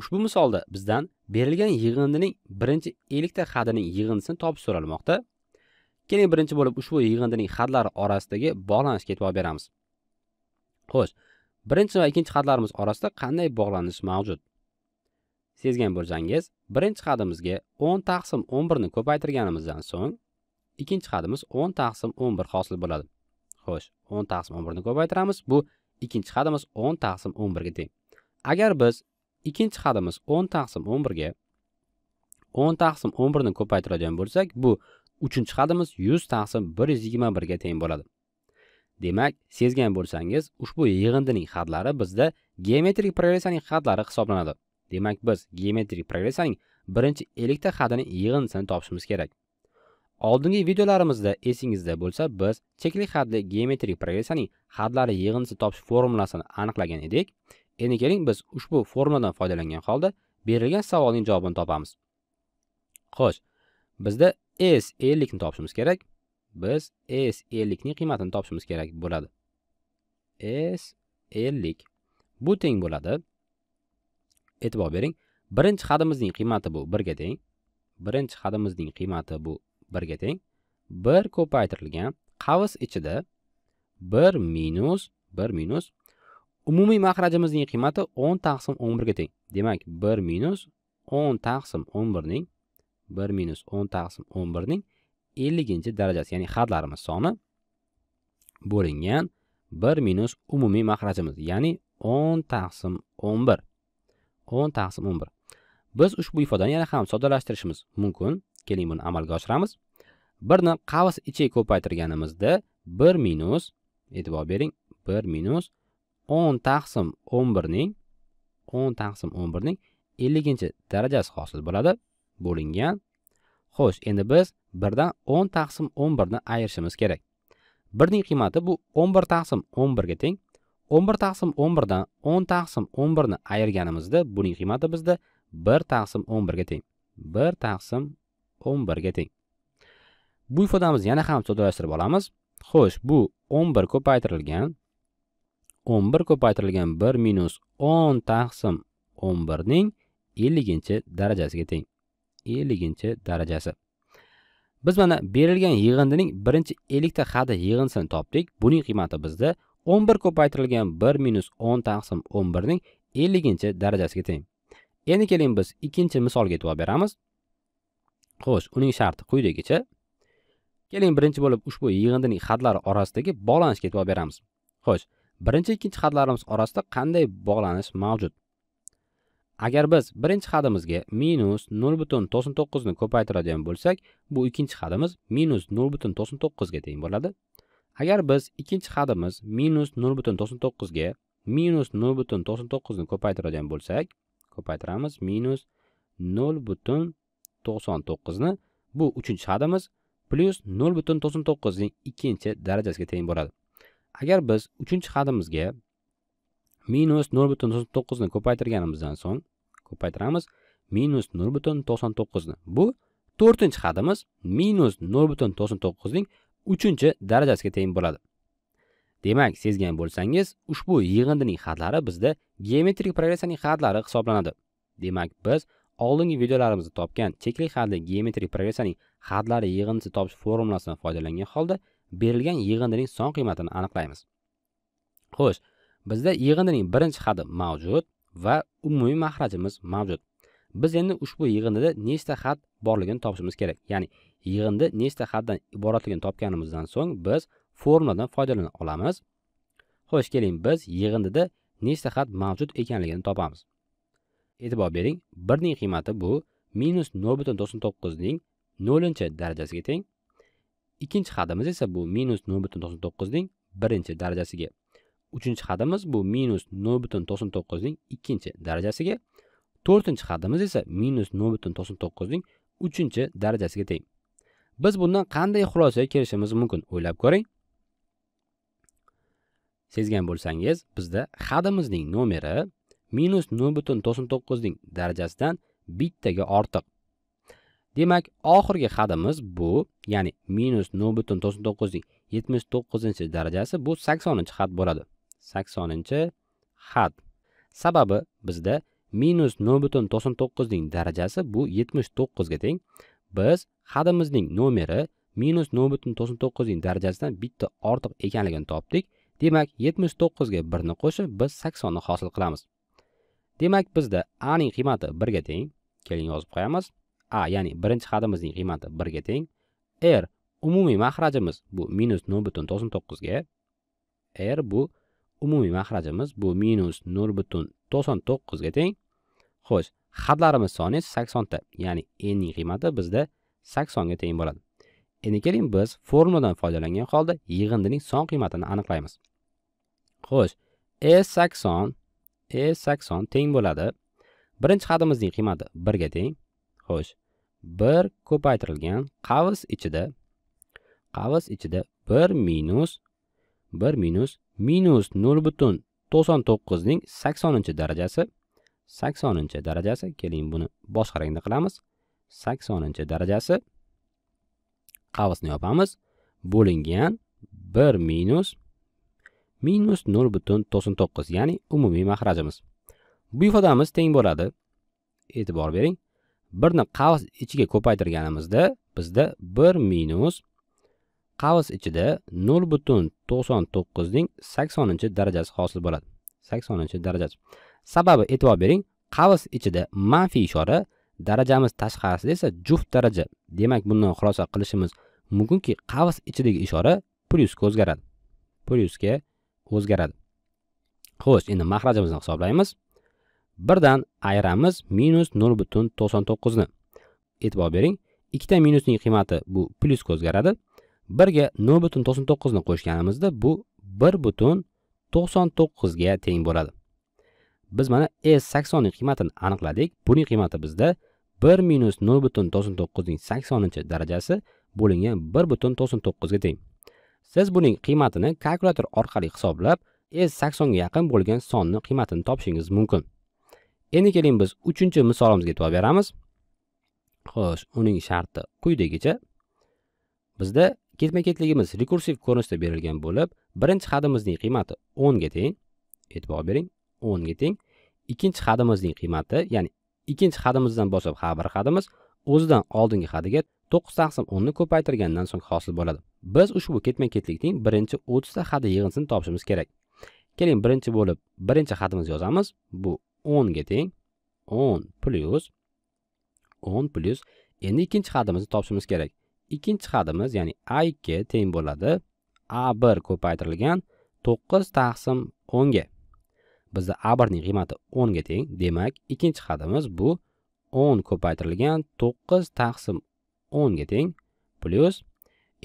ushbu misolda bizdan berilgan yig'indining birinchi ellikta hadining yig'indisini topib so'ralmoqda keling birinchi bo'lib ushbu yig'indining hadlari orasidagi bog'lanishga e'tibor beramiz xo'sh birinchi va ikkinchi hadlarimiz orasida qanday bog'lanish mavjud sezgan bo'lsangiz birinchi hadimizga o'n taqsim o'n birni ko'paytirganimizdan so'ng ikkinchi hadimiz o'n taqsim o'n bir hosil bo'ladi xo'sh o'n taqsim o'n birni ko'paytiramiz bu ikkinchi hadimiz o'n taqsim o'n birga teng agar biz ikkinchi hadimiz o'n taqsim o'n birga o'n taqsim o'n birni ko'paytiradigan bo'lsak bu uchinchi hadimiz yuz taqsim bir yuz yigirma birga teng bo'ladi demak sezgan bo'lsangiz ushbu yig'indining hadlari bizda geometrik progressiyaning hadlari hisoblanadi demak biz geometrik progressiyaning birinchi ellikta hadini yig'indisini topishimiz kerak oldingi videolarimizda esingizda bo'lsa biz chekli hadli geometrik progressiyaning hadlari yig'indisi topish formulasini aniqlagan edik Endi keling biz ushbu formuladan foydalangan holda berilgan savolning javobini topamiz. Xo'sh, bizda S50 ni topishimiz kerak. Biz S50 ning qiymatini topishimiz kerak bo'ladi. S50 bu teng bo'ladi. E'tibor bering, birinchi hadimizning qiymati bu 1 ga teng. Birinchi hadimizning qiymati bu 1 ga teng. 1 ko'paytirilgan qavs ichida 1 minus 1 minus umumiy maxrajimizning qiymati o'n taqsim o'n birga teng demak bir minus o'n taqsim o'n birning bir minus o'n taqsim o'n birning elliginchi darajasi ya'ni hadlarimiz soni bo'lingan bir minus umumiy maxrajimiz ya'ni o'n taqsim o'n bir o'n taqsim o'n bir biz ushbu ifodani yana ham soddalashtirishimiz mumkin keling buni amalga oshiramiz birni qavs ichiga ko'paytirganimizda bir minus e'tibor bering bir minus o'n taqsim o'n birning o'n taqsim o'n birning elliginchi darajasi hosil bo'ladi bo'lingan xo'sh endi biz birdan o'n taqsim o'n birni ayirishimiz kerak birning qiymati bu o'n bir taqsim o'n birga teng o'n bir taqsim o'n birdan o'n taqsim o'n birni ayirganimizda buning qiymati bizda bir taqsim o'n birga teng bir taqsim o'n birga teng bu ifodamizni yana ham soddalashtirib olamiz xo'sh bu o'n bir ko'paytirilgan 11 ko'paytirilgan 1 minus 10 taqsim 11 ning 50 darajasiga teng 50 darajasi biz mana berilgan yig'indining birinchi ellikta hadi yig'insini topdik buning qiymati bizda 11 ko'paytirilgan 1 minus 10 taqsim 11 ning 50 darajasiga teng endi keling biz ikkinchi misolga e'tibor beramiz xo'sh uning sharti quyidagicha keling birinchi bo'lib ushbu yig'indining hadlari orasidagi balanshga e'tibor beramiz xo'sh birinchi ikkinchi hadlarimiz orasida qanday bog'lanish mavjud agar biz birinchi hadimizga minus nol butun to'qson to'qqizni ko'paytiradigan bo'lsak bu ikkinchi hadimiz minus nol butun to'qson to'qqizga teng bo'ladi agar biz ikkinchi hadimiz minus nol butun to'qson to'qqizga minus nol butun to'qson to'qqizni ko'paytiradigan bo'lsak ko'paytiramiz minus nol butun to'qson to'qqizni bu uchinchi hadimiz plyus nol butun to'qson to'qqizning ikkinchi darajasiga teng bo'ladi agar biz uchinchi hadimizga minus nol butun to'qson to'qqizni ko'paytirganimizdan so'ng ko'paytiramiz minus nol butun to'qson to'qqizni bu to'rtinchi hadimiz minus nol butun to'qson to'qqizning uchinchi darajasiga teng bo'ladi demak sezgan bo'lsangiz ushbu yig'indining hadlari bizda geometrik progressiyaning hadlari hisoblanadi demak biz oldingi videolarimizda topgan chekli hadli geometrik progressiyaning hadlari yig'indisi topish formulasini foydalangan holda berilgan yig'indining son qiymatini aniqlaymiz xo'sh bizda yig'indining birinchi hadi mavjud va umumiy mahrajimiz mavjud biz endi ushbu yig'indida nechta xat borligini topishimiz kerak ya'ni yig'indi nechta xatdan iboratligini topganimizdan so'ng biz formuladan foydalana olamiz xo'sh keling biz yig'indida nechta xat mavjud ekanligini topamiz e'tibor bering birning qiymati bu minus nol butun to'qson to'qqizning nolinchi darajasiga teng ikkinchi hadimiz esa bu minus nol butun to'qson to'qqizning birinchi darajasiga uchinchi hadimiz bu minus nol butun to'qson to'qqizning ikkinchi darajasiga to'rtinchi hadimiz esa minus nol butun to'qson to'qqizning uchinchi darajasiga teng biz bundan qanday xulosaga kelishimiz mumkin o'ylab ko'ring sezgan bo'lsangiz bizda hadimizning nomeri minus nol butun to'qson to'qqizning darajasidan bittaga ortiq Demak, oxirgi hadimiz bu, ya'ni minus 0.99 ning 79 darajasi bu 80-chi xat bo'ladi. 80-chi xat. Sababi bizda minus 0.99 ning darajasi bu 79 ga teng. Biz hadimizning nomeri minus 0.99 ning darajasidan bitta ortiq ekanligini topdik. Demak, 79 ga 1 ni qo'shib, biz 80 ni hosil qilamiz. Demak, bizda a ning qiymati 1 ga teng. Keling yozib qo'yamiz. a ya'ni birinchi hadimizning qiymati birga teng r umumiy mahrajimiz bu minus nol butun to'qson to'qqizga r bu umumiy mahrajimiz bu minus nol butun to'qson to'qqizga teng xo'sh hadlarimiz soni esa saksonta ya'ni n ning qiymati bizda saksonga teng bo'ladi endi keling biz formuladan foydalangan holda yig'indining son qiymatini aniqlaymiz xo'sh e sakson e sakson teng bo'ladi birinchi hadimizning qiymati birga teng xo'sh bir ko'paytirilgan qavs ichida qavs ichida bir minus bir minus minus nol butun to'qson to'qqizning saksoninchi darajasi saksoninchi darajasi keling buni boshqa rangda qilamiz saksoninchi darajasi qavsni yopamiz bo'lingan bir minus minus nol butun to'qson to'qqiz ya'ni umumiy mahrajimiz bu ifodamiz teng bo'ladi e'tibor bering birni qavs ichiga ko'paytirganimizda bizda bir minus qavs ichida nol butun to'qson to'qqizning saksoninchi darajasi hosil bo'ladi saksoninchi darajasi sababi e'tibor bering qavs ichida manfiy ishora darajamiz tashqarisida esa juft daraja demak bundan xulosa qilishimiz mumkinki qavs ichidagi ishora plyusga o'zgaradi plyusga o'zgaradi xo'sh endi mahrajimizni hisoblaymiz birdan ayiramiz minus nol butun to'qson to'qqizni e'tibor bering ikkita minusning qiymati bu plyusga o'zgaradi birga nol butun to'qson to'qqizni qo'shganimizda bu bir butun to'qson to'qqizga teng bo'ladi biz mana S80 saksonning qiymatini aniqladik buning qiymati bizda bir minus nol butun to'qson to'qqizning saksoninchi darajasi bo'lingan bir butun to'qson to'qqizga teng siz buning qiymatini kalkulyator orqali hisoblab S80 saksonga yaqin bo'lgan sonni qiymatini topishingiz mumkin endi keling biz uchinchi misolimizga e'tibor beramiz xo'sh uning sharti quyidagicha bizda ketma ketligimiz rekursiv ko'rinishda berilgan bo'lib birinchi hadimizning qiymati o'nga teng e'tibor bering o'nga teng ikkinchi hadimizning qiymati ya'ni ikkinchi hadimizdan boshlab har bir hadimiz o'zidan oldingi hadiga to'qqiz taqsim o'nni ko'paytirgandan so'ng hosil bo'ladi biz ushbu ketma ketlikning birinchi o'ttizta hadi yig'indisini topishimiz kerak keling birinchi bo'lib birinchi hadimizni yozamiz bu 10 ga teng 10 plus 10 plus endi ikkinchi hadimizni topishimiz kerak ikkinchi hadimiz ya'ni a2 teng bo'ladi a1 ko'paytirilgan 9 taqsim 10 ga bizda a1 ning qiymati 10 ga teng demak ikkinchi hadimiz bu 10 ko'paytirilgan 9 taqsim 10 ga teng plyus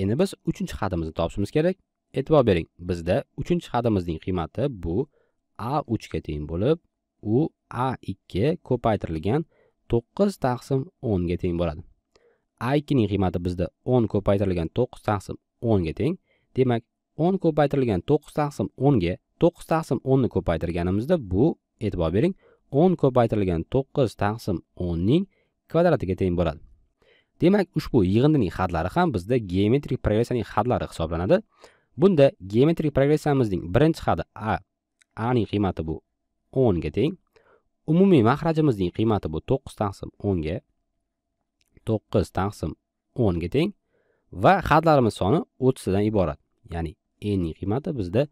endi biz uchinchi hadimizni topishimiz kerak e'tibor bering bizda uchinchi hadimizning qiymati bu a 3 ga teng bo'lib u a ikki ko'paytirilgan to'qqiz taqsim o'nga teng bo'ladi a ikkining qiymati bizda o'n ko'paytirilgan to'qqiz taqsim o'nga teng demak o'n ko'paytirilgan to'qqiz taqsim o'nga to'qqiz taqsim o'nni ko'paytirganimizda bu e'tibor bering o'n ko'paytirilgan to'qqiz taqsim o'nning kvadratiga teng bo'ladi demak ushbu yig'indining hadlari ham bizda geometrik progressiyaning hadlari hisoblanadi bunda geometrik progressiyamizning birinchi hadi a a ning qiymati bu o'nga teng umumiy mahrajimizning qiymati bu to'qqiz taqsim o'nga to'qqiz taqsim ga teng va xatlarimiz soni o'ttizdan iborat ya'ni n ning qiymati bizda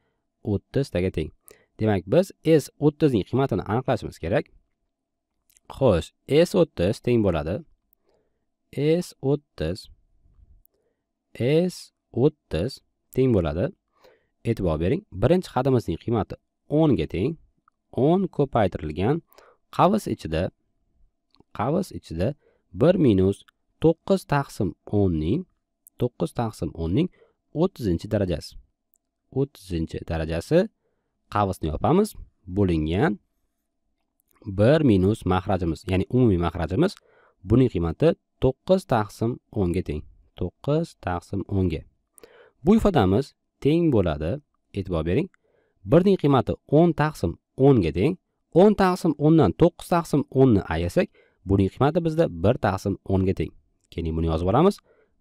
o'ttiztaga teng demak biz s o'ttizning qiymatini aniqlashimiz kerak xo'sh s o'ttiz teng bo'ladi s o'ttiz s o'ttiz teng bo'ladi e'tibor bering birinchi xatimizning qiymati o'nga teng o'n ko'paytirilgan qavs ichida qavs ichida bir minus to'qqiz taqsim o'nning to'qqiz taqsim o'nning o'ttizinchi darajasi o'ttizinchi darajasi qavsni yopamiz bo'lingan bir minus mahrajimiz ya'ni umumiy mahrajimiz buning qiymati to'qqiz taqsim o'nga teng to'qqiz taqsim o'nga bu ifodamiz teng bo'ladi e'tibor bering birning qiymati o'n taqsim ga teng o'n taqsim o'ndan to'qqiz taqsim o'nni ayasak buning qiymati bizda bir taqsim o'nga teng keling buni yozib olamiz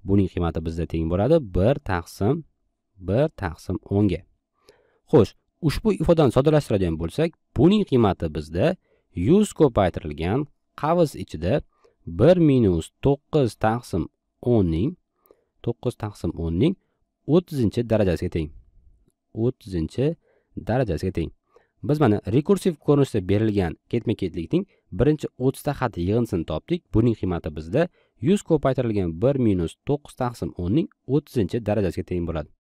buning qiymati bizda teng bo'ladi bir taqsim bir taqsim o'nga xo'sh ushbu ifodani soddalashtiradigan bo'lsak buning qiymati bizda yuz ko'paytirilgan qavs ichida bir minus to'qqiz taqsim o'nning to'qqiz taqsim o'nning o'ttizinchi darajasiga teng o'ttizinchi darajasiga teng biz mana rekursiv ko'rinishda berilgan ketma ketlikning birinchi o'ttizta xat yig'indisini topdik buning qiymati bizda yuz ko'paytirilgan bir minus to'qqiz taqsim o'nning o'ttizinchi darajasiga teng bo'ladi